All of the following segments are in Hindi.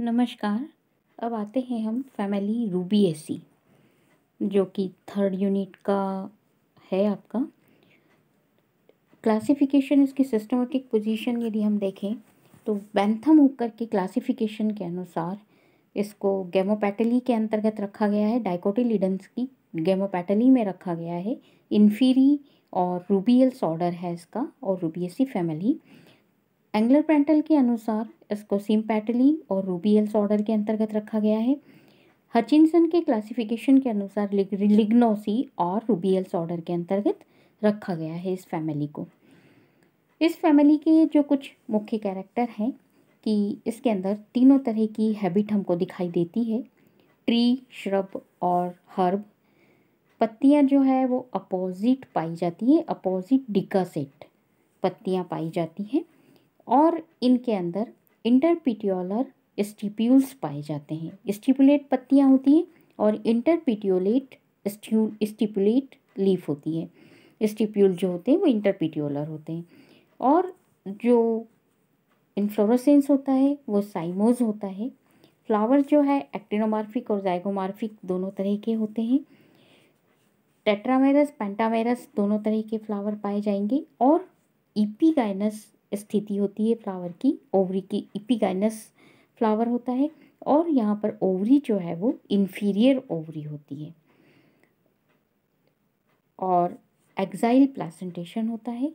नमस्कार अब आते हैं हम फैमिली रूबी एसी जो कि थर्ड यूनिट का है आपका क्लासिफिकेशन इसकी सिस्टमेटिक पोजीशन यदि हम देखें तो बैंथम होकर के क्लासिफिकेशन के अनुसार इसको गेमोपैटली के अंतर्गत रखा गया है डाइकोटिलीडन्स की गेमोपैटली में रखा गया है इन्फीरी और रूबियल्स ऑर्डर है इसका और रूबीएसी फैमिली एंगलर पेंटल के अनुसार इसको सिम्पैटली और रूबीएल्स ऑर्डर के अंतर्गत रखा गया है हचिनसन के क्लासिफिकेशन के अनुसार लिग्नोसी और रूबीएल्स ऑर्डर के अंतर्गत रखा गया है इस फैमिली को इस फैमिली के जो कुछ मुख्य कैरेक्टर हैं कि इसके अंदर तीनों तरह की हैबिट हमको दिखाई देती है ट्री श्रब और हर्ब पत्तियाँ जो है वो अपोजिट पाई जाती है अपोजिट डिकासेट पत्तियाँ पाई जाती हैं और इनके अंदर इंटरपीटियोलर स्टिप्यूल्स पाए जाते हैं स्टिपुलेट पत्तियाँ होती हैं और इंटरपीटियोलेट स्टिपुलेट लीफ होती है स्टिप्यूल जो होते हैं वो इंटरपीटियोलर होते हैं और जो इन्फ्लोरोसेंस होता है वो साइमोज होता है फ्लावर जो है एक्टिनोमार्फिक और जाइगोमार्फिक दोनों तरह के होते हैं टेट्रावायरस पेंटावायरस दोनों तरह के फ्लावर पाए जाएंगे और ईपी गाइनस स्थिति होती है फ्लावर की ओवरी की इपिगाइनस फ्लावर होता है और यहाँ पर ओवरी जो है वो इन्फीरियर ओवरी होती है और एक्साइल प्लासेंटेशन होता है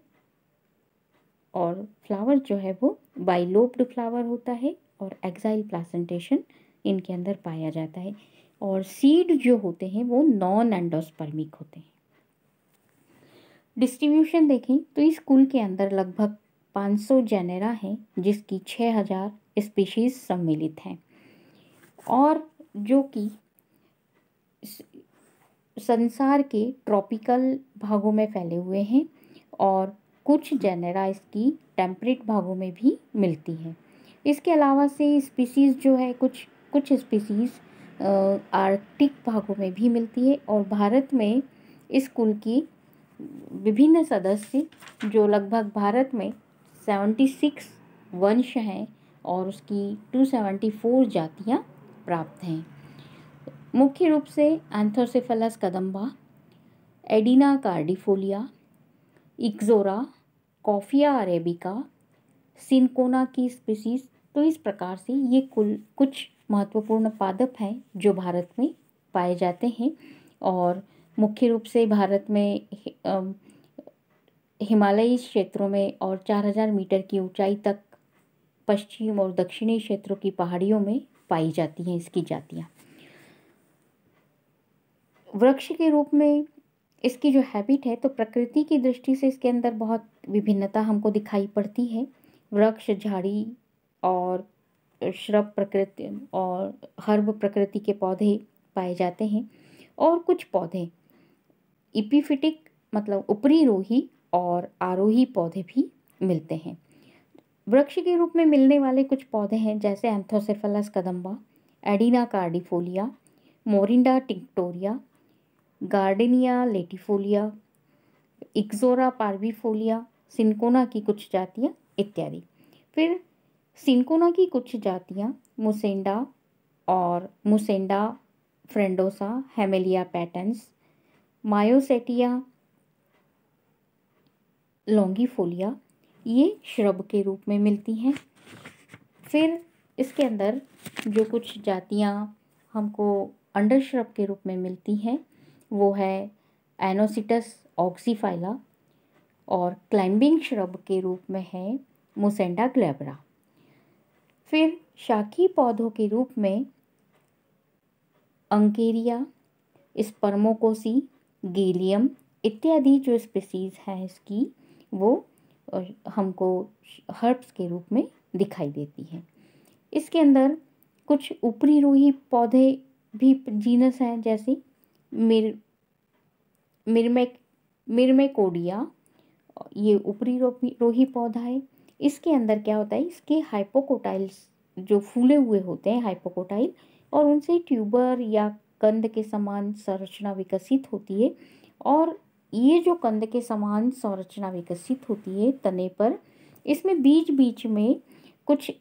और फ्लावर जो है वो बाइलोब्ड फ्लावर होता है और एक्साइल प्लासेंटेशन इनके अंदर पाया जाता है और सीड जो होते हैं वो नॉन एंडोस्पर्मिक होते हैं डिस्ट्रीब्यूशन देखें तो इस कुल के अंदर लगभग 500 जेनेरा हैं जिसकी 6000 स्पीशीज सम्मिलित हैं और जो कि संसार के ट्रॉपिकल भागों में फैले हुए हैं और कुछ जेनेरा इसकी टेम्परेट भागों में भी मिलती हैं इसके अलावा से स्पीसीज़ जो है कुछ कुछ स्पीसीज़ आर्कटिक भागों में भी मिलती है और भारत में इस कुल की विभिन्न सदस्य जो लगभग भारत में सेवेंटी सिक्स वंश हैं और उसकी टू सेवेंटी फोर जातियाँ प्राप्त हैं मुख्य रूप से Anthocephalus cadamba Adina cordifolia Ixora Coffea arabica Cinchona की स्पीसीज तो इस प्रकार से ये कुल कुछ महत्वपूर्ण पादप हैं जो भारत में पाए जाते हैं और मुख्य रूप से भारत में हिमालयी क्षेत्रों में और 4000 मीटर की ऊंचाई तक पश्चिम और दक्षिणी क्षेत्रों की पहाड़ियों में पाई जाती हैं इसकी जातियाँ वृक्ष के रूप में इसकी जो हैबिट है तो प्रकृति की दृष्टि से इसके अंदर बहुत विभिन्नता हमको दिखाई पड़ती है वृक्ष झाड़ी और श्रब प्रकृति और हर्ब प्रकृति के पौधे पाए जाते हैं और कुछ पौधे इपिफिटिक मतलब ऊपरी रोही और आरोही पौधे भी मिलते हैं वृक्ष के रूप में मिलने वाले कुछ पौधे हैं जैसे Anthocephalus cadamba Adina cordifolia Morinda tinctoria Gardenia latifolia Ixora parvifolia Cinchona की कुछ जातियाँ इत्यादि फिर सिंकोना की कुछ जातियाँ मुसेंडा और मुसेंडा फ्रेंडोसा हेमेलिया पैटर्न्स मायोसेटिया लौंगी फोलिया ये श्रब के रूप में मिलती हैं फिर इसके अंदर जो कुछ जातियाँ हमको अंडर श्रब के रूप में मिलती हैं वो है एनोसिटस ऑक्सीफाइला और क्लाइंबिंग श्रब के रूप में है मोसेंडा ग्लेबरा फिर शाखी पौधों के रूप में अंकेरिया स्पर्मोकोसी गेलियम इत्यादि जो स्पीसीज़ हैं इसकी वो हमको हर्ब्स के रूप में दिखाई देती है इसके अंदर कुछ ऊपरी रूही पौधे भी जीनस हैं जैसे मिर मिरमे मिरमेकोडिया ये ऊपरी रोही पौधा है इसके अंदर क्या होता है इसके हाइपोकोटाइल्स जो फूले हुए होते हैं हाइपोकोटाइल और उनसे ट्यूबर या कंद के समान संरचना विकसित होती है और ये जो कंद के समान संरचना विकसित होती है तने पर इसमें बीच बीच में कुछ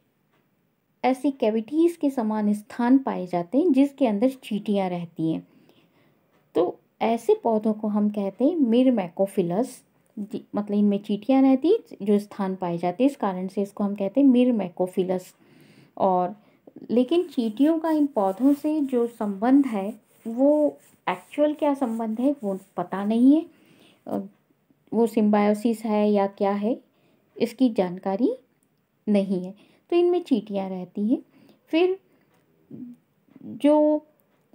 ऐसी कैविटीज़ के समान स्थान पाए जाते हैं जिसके अंदर चीटियाँ रहती हैं तो ऐसे पौधों को हम कहते हैं मिर मैकोफिलस मतलब इनमें चीटियाँ रहती जो स्थान पाए जाते हैं इस कारण से इसको हम कहते हैं मिर मैकोफिलस और लेकिन चीटियों का इन पौधों से जो संबंध है वो एक्चुअल क्या संबंध है वो पता नहीं है वो सिम्बायोसिस है या क्या है इसकी जानकारी नहीं है तो इनमें चीटियाँ रहती हैं फिर जो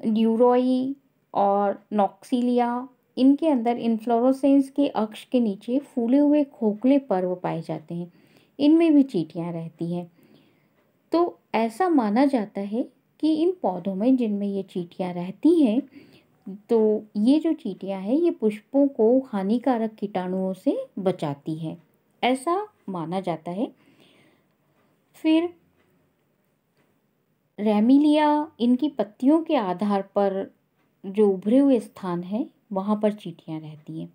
ड्यूरोई और नॉक्सिलिया इनके अंदर इन्फ्लोरोसेंस के अक्ष के नीचे फूले हुए खोखले पर्व पाए जाते हैं इनमें भी चीटियाँ रहती हैं तो ऐसा माना जाता है कि इन पौधों में जिनमें ये चीटियाँ रहती हैं तो ये जो चीटियाँ हैं ये पुष्पों को हानिकारक कीटाणुओं से बचाती है ऐसा माना जाता है फिर रेमिलिया इनकी पत्तियों के आधार पर जो उभरे हुए स्थान है वहाँ पर चीटियाँ रहती हैं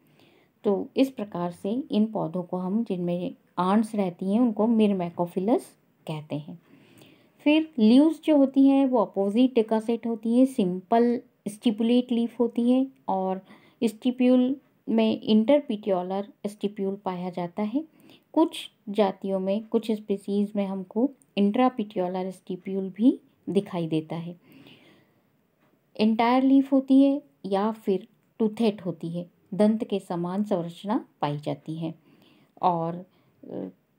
तो इस प्रकार से इन पौधों को हम जिनमें आंट्स रहती हैं उनको मिरमैकोफिलस कहते हैं फिर लीव्स जो होती हैं वो अपोजिट टिकासेट होती है सिंपल स्टिपुलेट लीफ होती है और स्टिप्यूल में इंटरपिटियोलर स्टिप्यूल पाया जाता है कुछ जातियों में कुछ स्पीसीज़ में हमको इंट्रापिटियोलर स्टिप्यूल भी दिखाई देता है इंटायर लीफ होती है या फिर टूथेट होती है दंत के समान संरचना पाई जाती है और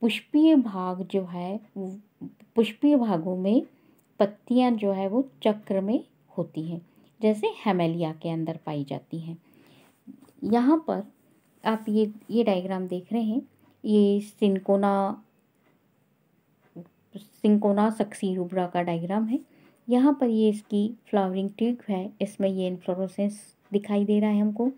पुष्पीय भाग जो है पुष्पीय भागों में पत्तियां जो है वो चक्र में होती हैं जैसे हेमेलिया के अंदर पाई जाती है यहाँ पर आप ये ये डायग्राम देख रहे हैं ये सिंकोना सिंकोना सक्सी रूबरा का डायग्राम है यहाँ पर ये इसकी फ्लावरिंग ट्यूब है इसमें ये इन्फ्लोरोसेंस दिखाई दे रहा है हमको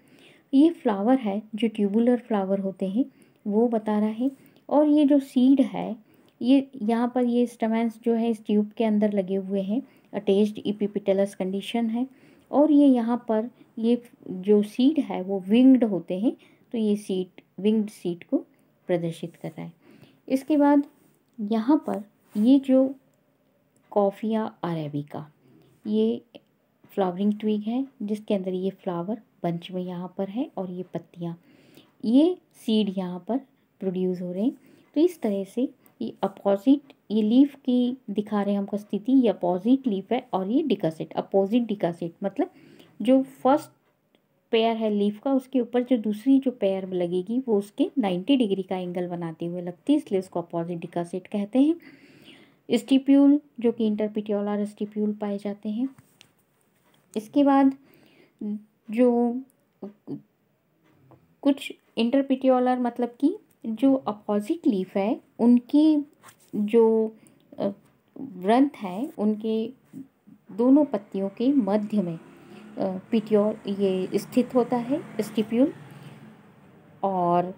ये फ्लावर है जो ट्यूबुलर फ्लावर होते हैं वो बता रहा है और ये जो सीड है ये यहाँ पर ये स्टमेंस जो है इस ट्यूब के अंदर लगे हुए हैं अटैच्ड इपिपिटेलस कंडीशन है और ये यहाँ पर ये जो सीट है वो विंग्ड होते हैं तो ये सीट विंग्ड सीट को प्रदर्शित कर रहा है इसके बाद यहाँ पर ये जो कॉफिया अरेबिका ये फ्लावरिंग ट्विग है जिसके अंदर ये फ्लावर बंच में यहाँ पर है और ये पत्तियाँ ये सीड यहाँ पर प्रोड्यूस हो रहे हैं तो इस तरह से ये अपोजिट ये लीफ की दिखा रहे हैं हमको स्थिति ये अपोजिट लीफ है और ये डिकासेट अपोजिट डिकासेट मतलब जो फर्स्ट पेयर है लीफ का उसके ऊपर जो दूसरी जो पेयर लगेगी वो उसके नाइन्टी डिग्री का एंगल बनाते हुए लगती है इसलिए उसको अपोजिट डिकासेट कहते हैं स्टिप्यूल जो कि इंटरपिटियोल और स्टिप्यूल पाए जाते हैं इसके बाद जो कुछ इंटरपिटियोलर मतलब कि जो अपोजिट लीफ है उनकी जो व्रंथ है उनके दोनों पत्तियों के मध्य में पिट्योर ये स्थित होता है स्टिप्यूल और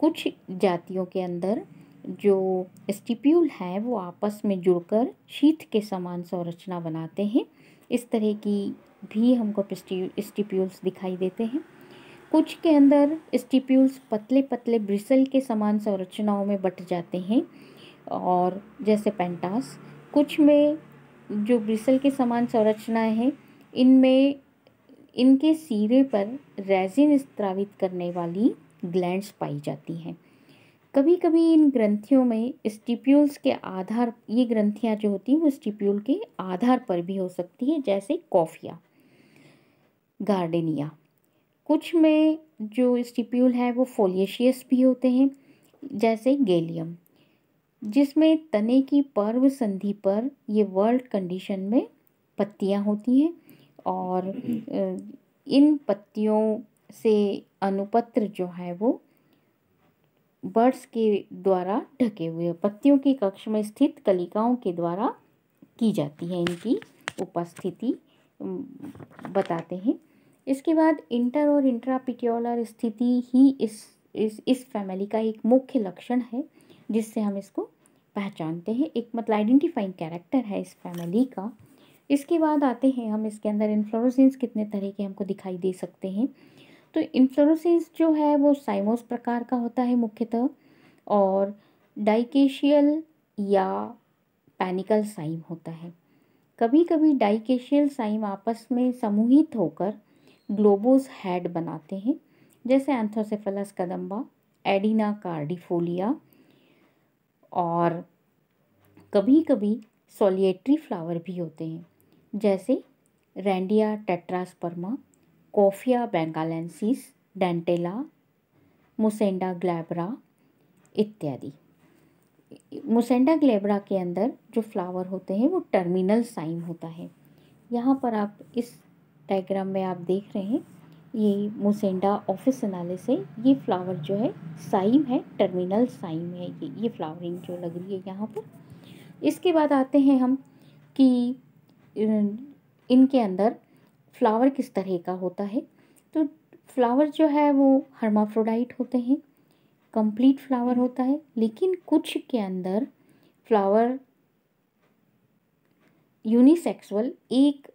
कुछ जातियों के अंदर जो स्टिप्यूल है वो आपस में जुड़कर शीत के समान संरचना बनाते हैं इस तरह की भी हमको स्टिप्यूल्स दिखाई देते हैं कुछ के अंदर स्टिप्यूल्स पतले पतले ब्रिसल के समान संरचनाओं में बट जाते हैं और जैसे पेंटास कुछ में जो ब्रिसल के समान संरचनाएँ हैं इनमें इनके सिरे पर रेजिन स्त्रावित करने वाली ग्लैंड्स पाई जाती हैं कभी कभी इन ग्रंथियों में स्टिप्यूल्स के आधार ये ग्रंथियाँ जो होती हैं वो स्टिप्यूल के आधार पर भी हो सकती है जैसे कॉफिया गार्डेनिया कुछ में जो स्टिप्यूल है वो फोलियशियस भी होते हैं जैसे गेलियम जिसमें तने की पर्व संधि पर ये वर्ल्ड कंडीशन में पत्तियाँ होती हैं और इन पत्तियों से अनुपत्र जो है वो बर्ड्स के द्वारा ढके हुए पत्तियों के कक्ष में स्थित कलिकाओं के द्वारा की जाती है इनकी उपस्थिति बताते हैं इसके बाद इंटर और इंट्रापिट्योलर स्थिति ही इस इस इस फैमिली का एक मुख्य लक्षण है जिससे हम इसको पहचानते हैं एक मतलब आइडेंटिफाइंग कैरेक्टर है इस फैमिली का इसके बाद आते हैं हम इसके अंदर इन्फ्लोरोसेंस कितने तरह के हमको दिखाई दे सकते हैं तो इन्फ्लोरोसेंस जो है वो साइमोस प्रकार का होता है मुख्यतः और डाइकेशियल या पैनिकल साइम होता है कभी कभी डाइकेशियल साइम आपस में समूहित होकर ग्लोबोज हेड बनाते हैं जैसे एंथोसेफलस कदम्बा एडिना कार्डिफोलिया और कभी कभी सोलिएट्री फ्लावर भी होते हैं जैसे रेंडिया टेट्रास्पर्मा कोफिया बेंगालेंसिस डेंटेला मुसेंडा ग्लैबरा इत्यादि मुसेंडा ग्लैबरा के अंदर जो फ्लावर होते हैं वो टर्मिनल साइम होता है यहाँ पर आप इस डायग्राम में आप देख रहे हैं ये मुसेंडा ऑफिस नाले से ये फ्लावर जो है साइम है टर्मिनल साइम है ये ये फ्लावरिंग जो लग रही है यहाँ पर इसके बाद आते हैं हम कि इनके अंदर फ्लावर किस तरह का होता है तो फ्लावर जो है वो हर्माफ्रोडाइट होते हैं कंप्लीट फ्लावर होता है लेकिन कुछ के अंदर फ्लावर यूनिसेक्सुअल एक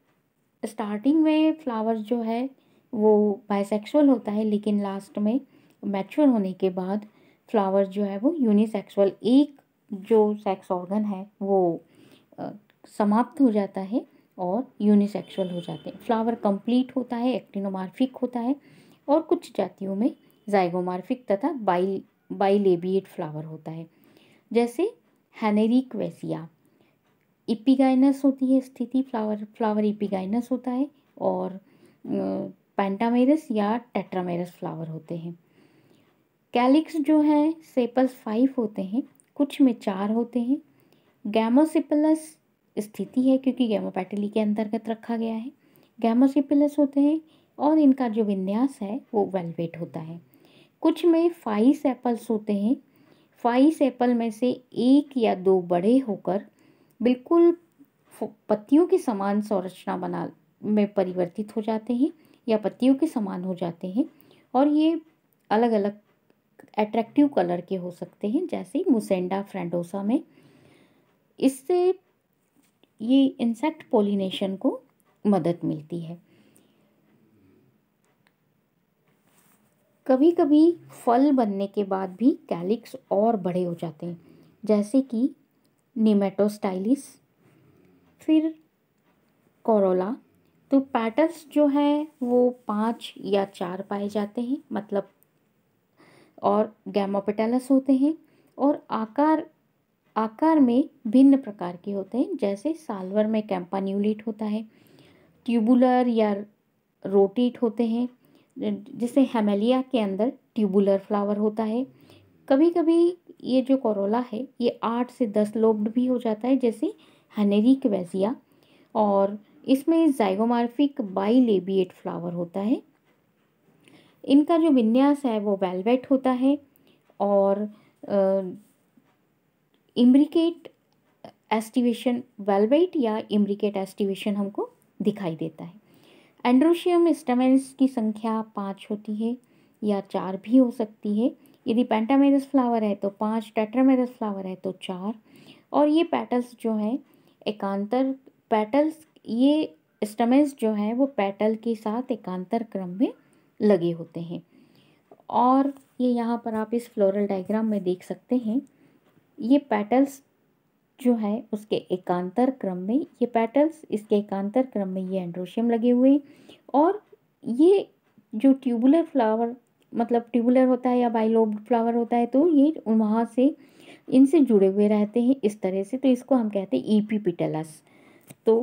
स्टार्टिंग में फ्लावर जो है वो बाइसेक्सुअल होता है लेकिन लास्ट में मैच्योर होने के बाद फ्लावर जो है वो यूनिसेक्सुअल एक जो सेक्स ऑर्गन है वो समाप्त हो जाता है और यूनिसेक्सुअल हो जाते हैं फ्लावर कंप्लीट होता है एक्टिनोमार्फिक होता है और कुछ जातियों में जाइगोमार्फिक तथा बाइल बाइलेबिएट फ्लावर होता है जैसे हैनेरिक वेसिया इपिगाइनस होती है स्थिति फ्लावर फ्लावर इपिगाइनस होता है और पैंटामेरस या टेट्रामेरस फ्लावर होते हैं कैलिक्स जो है सेपल्स फाइव होते हैं कुछ में चार होते हैं गैमोसिपलस स्थिति है क्योंकि गैमोपैटली के अंतर्गत रखा गया है गैमोसिपलस होते हैं और इनका जो विन्यास है वो वेलवेट होता है कुछ में फाइव सेपल्स होते हैं फाइव सेपल में से एक या दो बड़े होकर बिल्कुल पत्तियों के समान संरचना बना में परिवर्तित हो जाते हैं या पत्तियों के समान हो जाते हैं और ये अलग अलग एट्रैक्टिव कलर के हो सकते हैं जैसे मुसेंडा फ्रेंडोसा में इससे ये इंसेक्ट पोलिनेशन को मदद मिलती है कभी कभी फल बनने के बाद भी कैलिक्स और बड़े हो जाते हैं जैसे कि स्टाइलिस फिर कोरोला तो पैटल्स जो हैं वो पाँच या चार पाए जाते हैं मतलब और गैमोपेटेलस होते हैं और आकार आकार में भिन्न प्रकार के होते हैं जैसे साल्वर में कैंपान्यूलेट होता है ट्यूबुलर या रोटेट होते हैं जैसे हेमेलिया के अंदर ट्यूबुलर फ्लावर होता है कभी कभी ये जो कोरोला है ये आठ से दस लोब्ड भी हो जाता है जैसे हनेरिक क्वेजिया और इसमें जाइगोमार्फिक बाइलेबिएट फ्लावर होता है इनका जो विन्यास है वो वेलवेट होता है और इम्रिकेट एस्टिवेशन वेलवेट या इम्ब्रिकेट एस्टिवेशन हमको दिखाई देता है एंड्रोशियम स्टेमेंस की संख्या पाँच होती है या चार भी हो सकती है यदि पेंटामेरस फ्लावर है तो पाँच टेट्रामेरस फ्लावर है तो चार और ये पेटल्स जो हैं एकांतर पेटल्स ये स्टमेंस जो हैं वो पेटल के साथ एकांतर क्रम में लगे होते हैं और ये यहाँ पर आप इस फ्लोरल डायग्राम में देख सकते हैं ये पेटल्स जो है उसके एकांतर क्रम में ये पेटल्स इसके एकांतर क्रम में ये एंड्रोशियम लगे हुए हैं और ये जो ट्यूबुलर फ्लावर मतलब ट्यूबुलर होता है या बाइलोब्ड फ्लावर होता है तो ये वहाँ से इनसे जुड़े हुए रहते हैं इस तरह से तो इसको हम कहते हैं ईपीपिटलस तो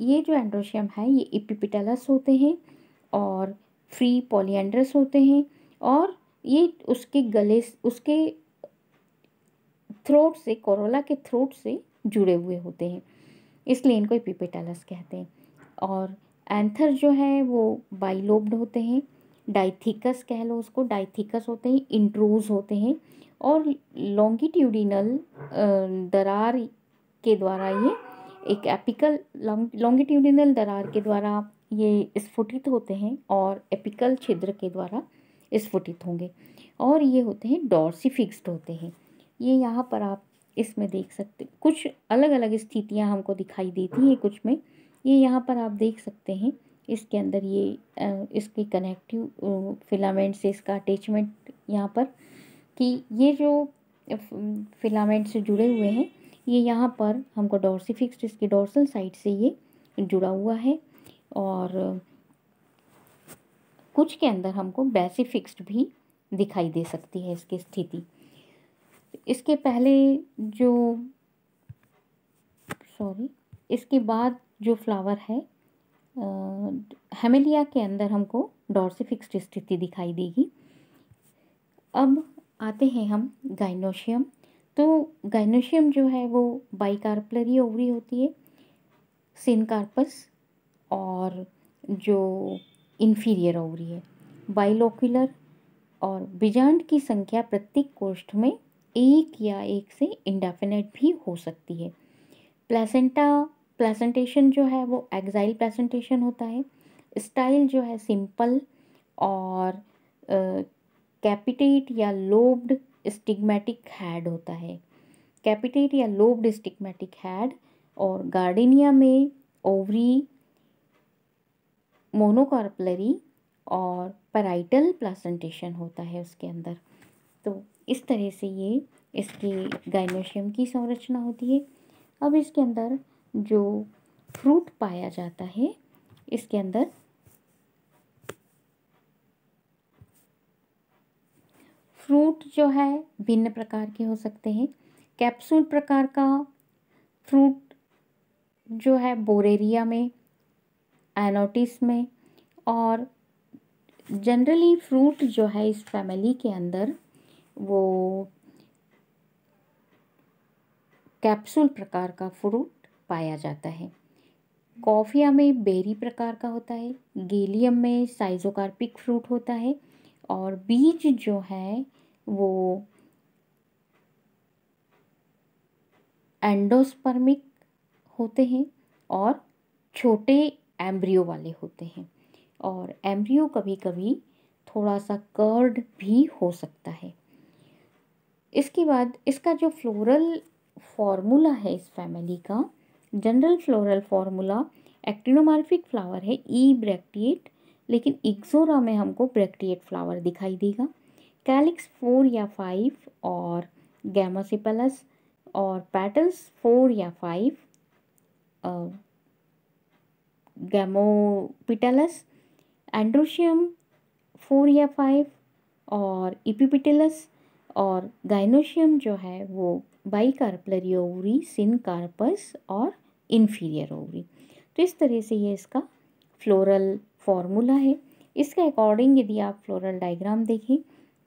ये जो एंड्रोशियम है ये ईपीपिटलस होते हैं और फ्री पोलियंड्रस होते हैं और ये उसके गले उसके थ्रोट से कोरोला के थ्रोट से जुड़े हुए होते हैं इसलिए इनको ईपीपिटलस कहते हैं और एंथर जो है वो बाइलोब्ड होते हैं डाइथिकस कह लो उसको डाइथिकस होते हैं इंट्रूज होते हैं और लॉन्गिट्यूडिनल दरार के द्वारा ये एक एपिकल लॉन्गिट्यूडिनल दरार के द्वारा ये स्फुटित होते हैं और एपिकल छिद्र के द्वारा स्फुटित होंगे और ये होते हैं डॉर्सी फिक्स्ड होते हैं ये यहाँ पर आप इसमें देख सकते कुछ अलग अलग स्थितियाँ हमको दिखाई देती हैं कुछ में ये यहाँ पर आप देख सकते हैं इसके अंदर ये इसकी कनेक्टिव फिलामेंट से इसका अटैचमेंट यहाँ पर कि ये जो फिलामेंट से जुड़े हुए हैं ये यहाँ पर हमको डोरसी फिक्स इसकी डोर्सल साइड से ये जुड़ा हुआ है और कुछ के अंदर हमको बैसी फिक्स्ड भी दिखाई दे सकती है इसकी स्थिति इसके पहले जो सॉरी इसके बाद जो फ्लावर है हेमेलिया के अंदर हमको डॉर्सिफिक्स्ड स्थिति दिखाई देगी अब आते हैं हम गाइनोशियम तो गाइनोशियम जो है वो बाइकार्पलरी ओवरी होती है सिनकार्पस और जो इन्फीरियर ओवरी है बाइलोक्युलर और बीजांड की संख्या प्रत्येक कोष्ठ में एक या एक से इंडेफिनेट भी हो सकती है प्लेसेंटा प्रेजेंटेशन जो है वो एग्जाइल प्रेजेंटेशन होता है स्टाइल जो है सिंपल और कैपिटेट uh, या लोब्ड स्टिग्मेटिक हैड होता है कैपिटेट या लोब्ड स्टिग्मेटिक हैड और गार्डेनिया में ओवरी मोनोकॉर्पलरी और पैराइटल प्लासेंटेशन होता है उसके अंदर तो इस तरह से ये इसकी गाइनोशियम की संरचना होती है अब इसके अंदर जो फ्रूट पाया जाता है इसके अंदर फ्रूट जो है भिन्न प्रकार के हो सकते हैं कैप्सूल प्रकार का फ्रूट जो है बोरेरिया में एनोटिस में और जनरली फ्रूट जो है इस फैमिली के अंदर वो कैप्सूल प्रकार का फ्रूट पाया जाता है कॉफिया में बेरी प्रकार का होता है गेलियम में साइजोकार्पिक फ्रूट होता है और बीज जो है वो एंडोस्पर्मिक होते हैं और छोटे एम्ब्रियो वाले होते हैं और एम्ब्रियो कभी कभी थोड़ा सा कर्ड भी हो सकता है इसके बाद इसका जो फ्लोरल फॉर्मूला है इस फैमिली का general floral formula actinomorphic flower है ई e ब्रैक्टिएट लेकिन इक्सोरा में हमको ब्रैक्टिएट फ्लावर दिखाई देगा कैलिक्स फोर या फाइव और गैमोसिपलस और पैटल्स फोर या फाइव गैमोपिटलस एंड्रोशियम फोर या फाइव और इपिपिटलस और गाइनोशियम जो है वो कार्पलरी ओवरी सिन कार्पस और इन्फीरियर ओवरी तो इस तरह से ये इसका फ्लोरल फॉर्मूला है इसके अकॉर्डिंग यदि आप फ्लोरल डायग्राम देखें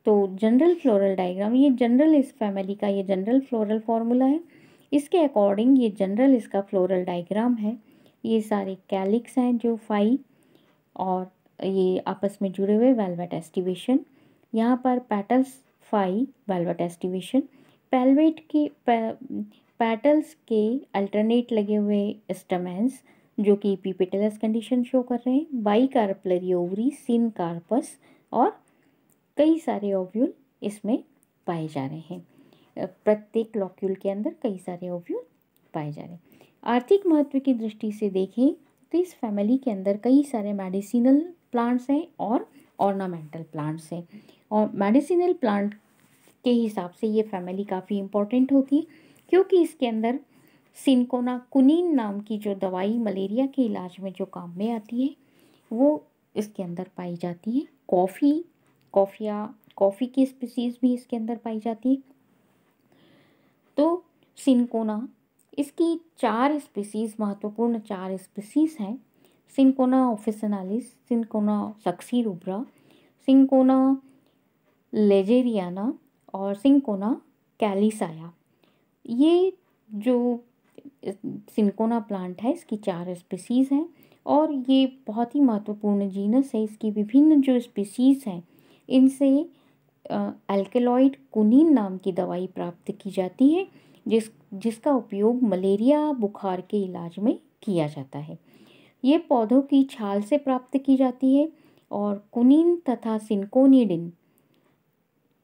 तो जनरल फ्लोरल डायग्राम ये जनरल इस फैमिली का ये जनरल फ्लोरल फार्मूला है इसके अकॉर्डिंग ये जनरल इसका फ्लोरल डायग्राम है ये सारे कैलिक्स हैं जो फाई और ये आपस में जुड़े हुए वेलवेट एस्टिवेशन यहाँ पर petals five valvate aestivation valvate के पैटल्स के अल्टरनेट लगे हुए स्टमेंस जो कि पीपेटलस कंडीशन शो कर रहे हैं bicarpellary ovary syncarpous और कई सारे ओव्यूल इसमें पाए जा रहे हैं प्रत्येक लॉक्यूल के अंदर कई सारे ओव्यूल पाए जा रहे हैं आर्थिक महत्व की दृष्टि से देखें तो इस फैमिली के अंदर कई सारे मेडिसिनल प्लांट्स हैं और ऑर्नामेंटल प्लांट्स हैं और मेडिसिनल प्लांट के हिसाब से ये फैमिली काफ़ी इम्पोर्टेंट होती है क्योंकि इसके अंदर सिनकोना कुनीन नाम की जो दवाई मलेरिया के इलाज में जो काम में आती है वो इसके अंदर पाई जाती है कॉफ़ी कॉफ़िया कॉफ़ी की स्पीसीज़ भी इसके अंदर पाई जाती है तो सिनकोना इसकी चार स्पीसीज़ महत्वपूर्ण चार स्पीसीज़ हैं Cinchona officinalis Cinchona succirubra Cinchona ledgeriana और सिंकोना कैलिसाया ये जो सिंकोना प्लांट है इसकी चार स्पीसीज़ हैं और ये बहुत ही महत्वपूर्ण जीनस है इसकी विभिन्न जो स्पीसीज़ हैं इनसे एल्केलॉइड कुनीन नाम की दवाई प्राप्त की जाती है जिस जिसका उपयोग मलेरिया बुखार के इलाज में किया जाता है ये पौधों की छाल से प्राप्त की जाती है और कुनीन तथा सिंकोनीडिन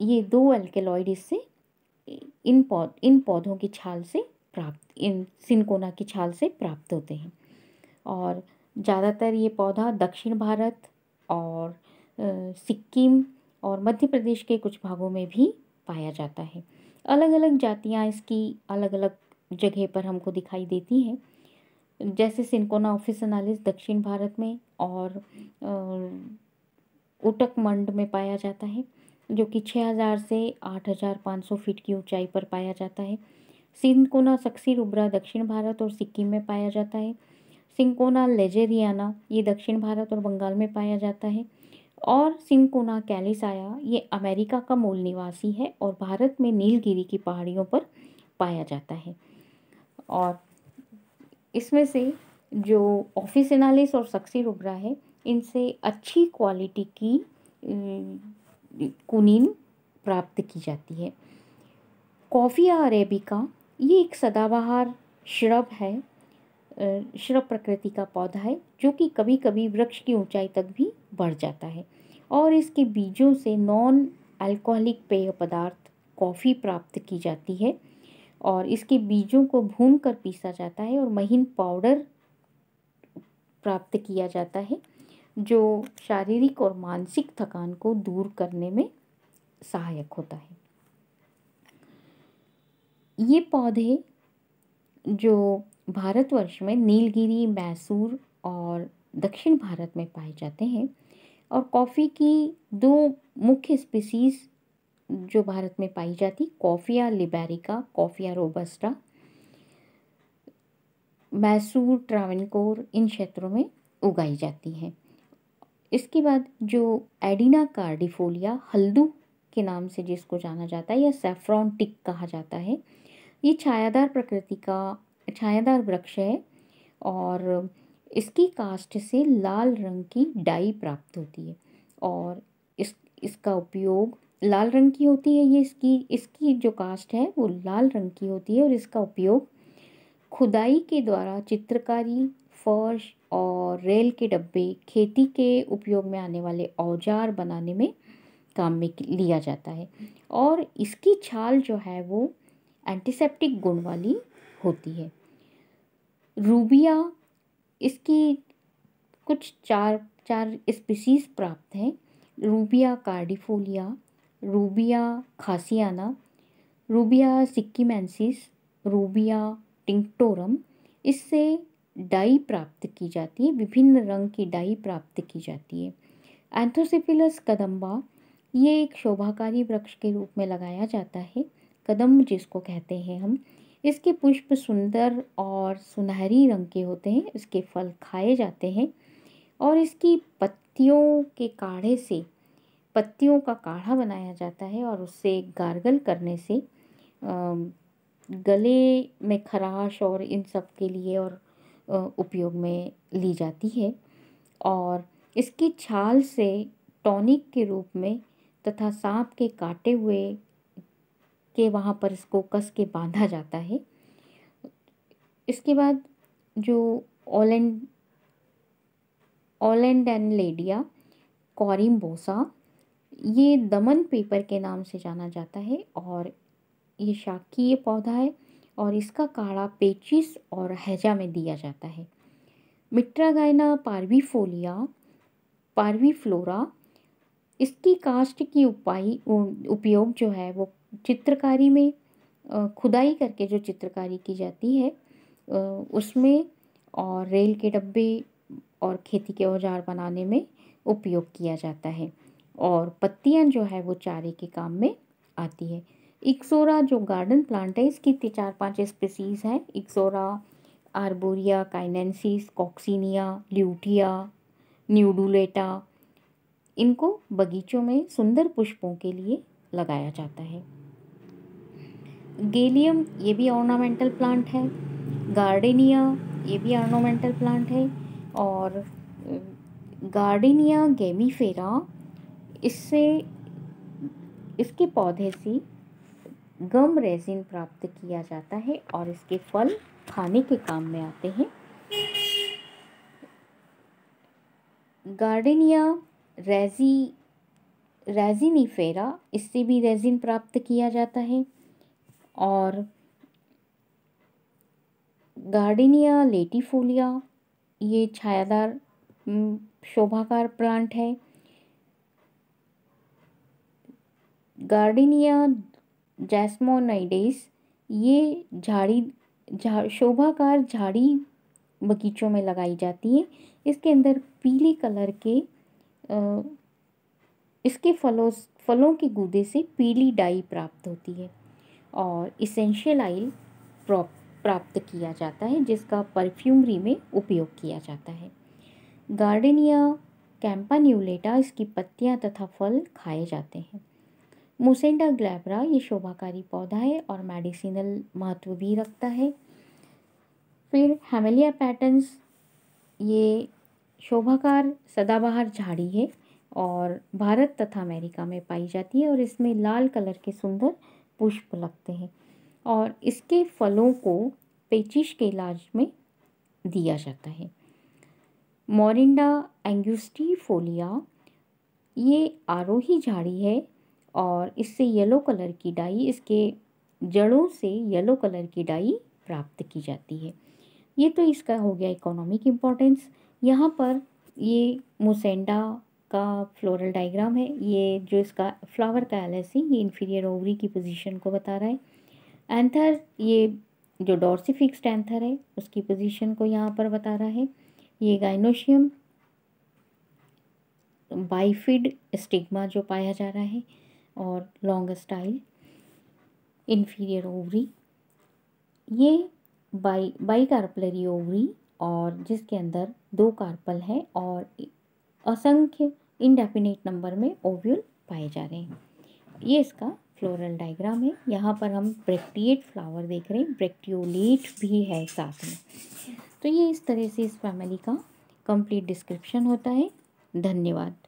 ये दो एल्केलॉइड इससे इन पौध इन पौधों की छाल से प्राप्त इन सिनकोना की छाल से प्राप्त होते हैं और ज़्यादातर ये पौधा दक्षिण भारत और सिक्किम और मध्य प्रदेश के कुछ भागों में भी पाया जाता है अलग अलग जातियाँ इसकी अलग अलग जगह पर हमको दिखाई देती हैं जैसे सिंकोना ऑफिस एनालिस दक्षिण भारत में और उटक मंड में पाया जाता है जो कि 6000 से 8500 फीट की ऊंचाई पर पाया जाता है सिंकोना सक्सी रुब्रा दक्षिण भारत और सिक्किम में पाया जाता है सिंकोना लेजेरियाना ये दक्षिण भारत और बंगाल में पाया जाता है और सिंकोना कैलिसाया ये अमेरिका का मूल निवासी है और भारत में नीलगिरी की पहाड़ियों पर पाया जाता है और इसमें से जो ऑफिस एनालिस और सक्सी रुबरा है इनसे अच्छी क्वालिटी की कुनीन प्राप्त की जाती है कॉफ़िया अरेबिका ये एक सदाबहार श्रब है श्रब प्रकृति का पौधा है जो कि कभी कभी वृक्ष की ऊंचाई तक भी बढ़ जाता है और इसके बीजों से नॉन अल्कोहलिक पेय पदार्थ कॉफ़ी प्राप्त की जाती है और इसके बीजों को भून कर पीसा जाता है और महीन पाउडर प्राप्त किया जाता है जो शारीरिक और मानसिक थकान को दूर करने में सहायक होता है ये पौधे जो भारतवर्ष में नीलगिरी मैसूर और दक्षिण भारत में पाए जाते हैं और कॉफ़ी की दो मुख्य स्पीसीज़ जो भारत में पाई जाती Coffea liberica Coffea robusta Mysore Travancore इन क्षेत्रों में उगाई जाती हैं इसके बाद जो एडिना कार्डिफोलिया हल्दू के नाम से जिसको जाना जाता है या सेफ्रॉन टिक कहा जाता है ये छायादार प्रकृति का छायादार वृक्ष है और इसकी कास्ट से लाल रंग की डाई प्राप्त होती है और इस इसका उपयोग लाल रंग की होती है ये इसकी इसकी जो कास्ट है वो लाल रंग की होती है और इसका उपयोग खुदाई के द्वारा चित्रकारी फर्श और रेल के डब्बे खेती के उपयोग में आने वाले औजार बनाने में काम में लिया जाता है और इसकी छाल जो है वो एंटीसेप्टिक गुण वाली होती है रूबिया इसकी कुछ चार चार स्पीसीज प्राप्त हैं Rubia cordifolia Rubia khasiana Rubia sikkimensis Rubia tinctorum इससे डाई प्राप्त की जाती है विभिन्न रंग की डाई प्राप्त की जाती है एंथोसिफिलस कदम्बा ये एक शोभाकारी वृक्ष के रूप में लगाया जाता है कदम जिसको कहते हैं हम इसके पुष्प सुंदर और सुनहरी रंग के होते हैं इसके फल खाए जाते हैं और इसकी पत्तियों के काढ़े से पत्तियों का काढ़ा बनाया जाता है और उससे गार्गल करने से गले में खराश और इन सब के लिए और उपयोग में ली जाती है और इसकी छाल से टॉनिक के रूप में तथा साँप के काटे हुए के वहाँ पर इसको कस के बांधा जाता है इसके बाद जो ओलेंड ओलेंड एंड लेडिया कॉरिम्बोसा ये दमन पेपर के नाम से जाना जाता है और ये शाकीय पौधा है और इसका काढ़ा पेचिस और हैजा में दिया जाता है मिट्रागाइना पार्वीफोलिया पार्वीफ्लोरा इसकी कास्ट की उपाय उपयोग जो है वो चित्रकारी में खुदाई करके जो चित्रकारी की जाती है उसमें और रेल के डब्बे और खेती के औजार बनाने में उपयोग किया जाता है और पत्तियाँ जो है वो चारे के काम में आती है इक्सोरा जो गार्डन प्लांट है इसकी चार पांच स्पीसीज़ हैं Ixora arborea chinensis coccinea lutea undulata इनको बगीचों में सुंदर पुष्पों के लिए लगाया जाता है गेलियम ये भी ऑर्नामेंटल प्लांट है गार्डेनिया ये भी ऑर्नामेंटल प्लांट है और गार्डेनिया गेमीफेरा इससे इसके पौधे से गम रेजिन प्राप्त किया जाता है और इसके फल खाने के काम में आते हैं गार्डनिया रेजी रेजिनीफेरा इससे भी रेजिन प्राप्त किया जाता है और गार्डनिया लेटीफोलिया ये छायादार शोभाकार प्लांट है गार्डनिया जैस्मोनाइडेस ये झाड़ी झा शोभाकार झाड़ी बगीचों में लगाई जाती है इसके अंदर पीले कलर के इसके फलों फलों के गूदे से पीली डाई प्राप्त होती है और इसेंशियल आयल प्राप्त किया जाता है जिसका परफ्यूमरी में उपयोग किया जाता है गार्डन या कैंपान्यूलेटा इसकी पत्तियां तथा फल खाए जाते हैं मुसेंडा ग्लैबरा ये शोभाकारी पौधा है और मेडिसिनल महत्व भी रखता है फिर हेमेलिया पैटर्न्स ये शोभाकार सदाबहार झाड़ी है और भारत तथा अमेरिका में पाई जाती है और इसमें लाल कलर के सुंदर पुष्प लगते हैं और इसके फलों को पेचिश के इलाज में दिया जाता है मोरिंडा फोलिया ये आरोही झाड़ी है और इससे येलो कलर की डाई इसके जड़ों से येलो कलर की डाई प्राप्त की जाती है ये तो इसका हो गया इकोनॉमिक इम्पोर्टेंस यहाँ पर ये मोसेंडा का फ्लोरल डायग्राम है ये जो इसका फ्लावर का एल ये इन्फीरियर ओवरी की पोजीशन को बता रहा है एंथर ये जो डॉर्सी फिक्सड एंथर है उसकी पोजीशन को यहाँ पर बता रहा है ये गाइनोशियम बाइफिड स्टिग्मा जो पाया जा रहा है और लॉन्ग स्टाइल इन्फीरियर ओवरी ये बाई बाई कार्पलरी ओवरी और जिसके अंदर दो कार्पल है और असंख्य इनडेफिनेट नंबर में ओव्यूल पाए जा रहे हैं ये इसका फ्लोरल डायग्राम है यहाँ पर हम ब्रेक्टिएट फ्लावर देख रहे हैं ब्रेक्टियोलेट भी है साथ में तो ये इस तरह से इस फैमिली का कंप्लीट डिस्क्रिप्शन होता है धन्यवाद